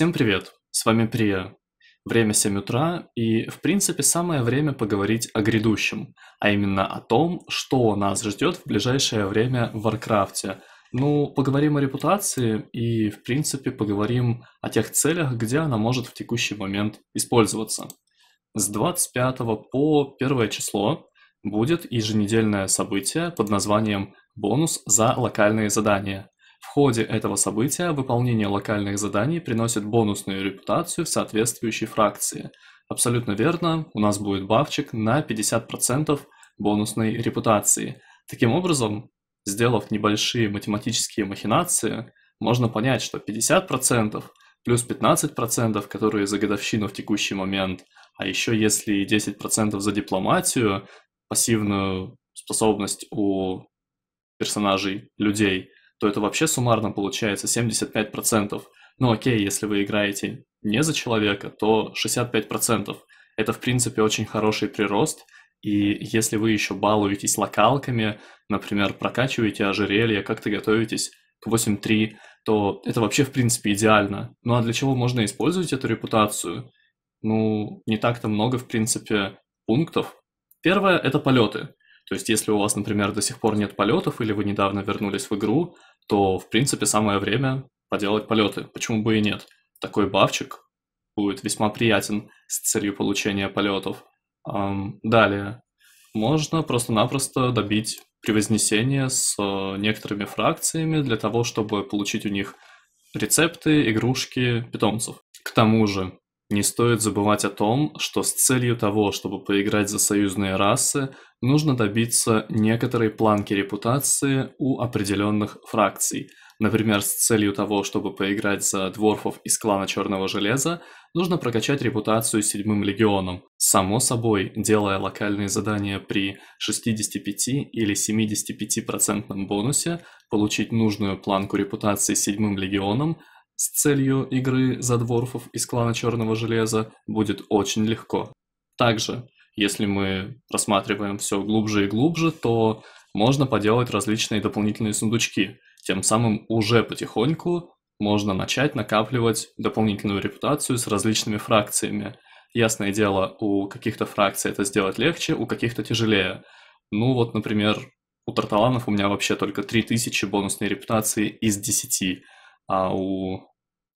Всем привет! С вами Прия. Время 7 утра, и в принципе самое время поговорить о грядущем, а именно о том, что нас ждет в ближайшее время в Варкрафте. Ну, поговорим о репутации и, в принципе, поговорим о тех целях, где она может в текущий момент использоваться. С 25 по 1 число будет еженедельное событие под названием «Бонус за локальные задания», ходе этого события выполнение локальных заданий приносит бонусную репутацию в соответствующей фракции. Абсолютно верно, у нас будет бафчик на 50% бонусной репутации. Таким образом, сделав небольшие математические махинации, можно понять, что 50% плюс 15%, которые за годовщину в текущий момент, а еще если 10% за дипломатию, пассивную способность у персонажей, людей – то это вообще суммарно получается 75%. Ну окей, если вы играете не за человека, то 65%. Это, в принципе, очень хороший прирост, и если вы еще балуетесь локалками, например, прокачиваете ожерелье, как-то готовитесь к 8.3, то это вообще, в принципе, идеально. Ну а для чего можно использовать эту репутацию? Ну, не так-то много, в принципе, пунктов. Первое – это полеты. То есть, если у вас, например, до сих пор нет полетов, или вы недавно вернулись в игру, то, в принципе, самое время поделать полеты. Почему бы и нет? Такой бафчик будет весьма приятен с целью получения полетов. Далее. Можно просто-напросто добить превознесение с э, некоторыми фракциями для того, чтобы получить у них рецепты, игрушки, питомцев. К тому же, не стоит забывать о том, что с целью того, чтобы поиграть за союзные расы, нужно добиться некоторой планки репутации у определенных фракций. Например, с целью того, чтобы поиграть за дворфов из клана Черного Железа, нужно прокачать репутацию седьмым легионом. Само собой, делая локальные задания при 65 или 75% бонусе, получить нужную планку репутации седьмым легионом – с целью игры за дворфов из клана Черного Железа будет очень легко. Также, если мы рассматриваем все глубже и глубже, то можно поделать различные дополнительные сундучки. Тем самым уже потихоньку можно начать накапливать дополнительную репутацию с различными фракциями. Ясное дело, у каких-то фракций это сделать легче, у каких-то тяжелее. Ну вот, например, у Тарталанов у меня вообще только 3000 бонусной репутации из 10, а у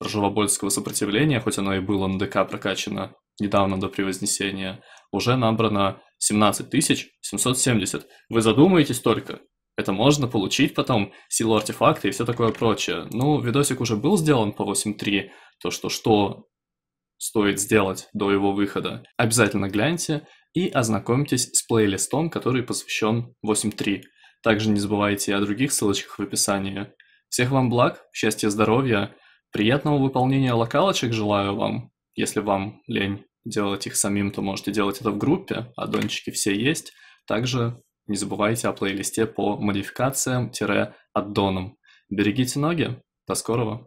Ржевобольского сопротивления, хоть оно и было на ДК прокачано недавно до превознесения, уже набрано 17 770. Вы задумаетесь только, это можно получить потом, силу артефакта и все такое прочее. Ну, видосик уже был сделан по 8.3, то что что стоит сделать до его выхода. Обязательно гляньте и ознакомьтесь с плейлистом, который посвящен 8.3. Также не забывайте о других ссылочках в описании. Всех вам благ, счастья, здоровья Приятного выполнения локалочек желаю вам. Если вам лень делать их самим, то можете делать это в группе, а дончики все есть. Также не забывайте о плейлисте по модификациям-аддонам. Берегите ноги. До скорого.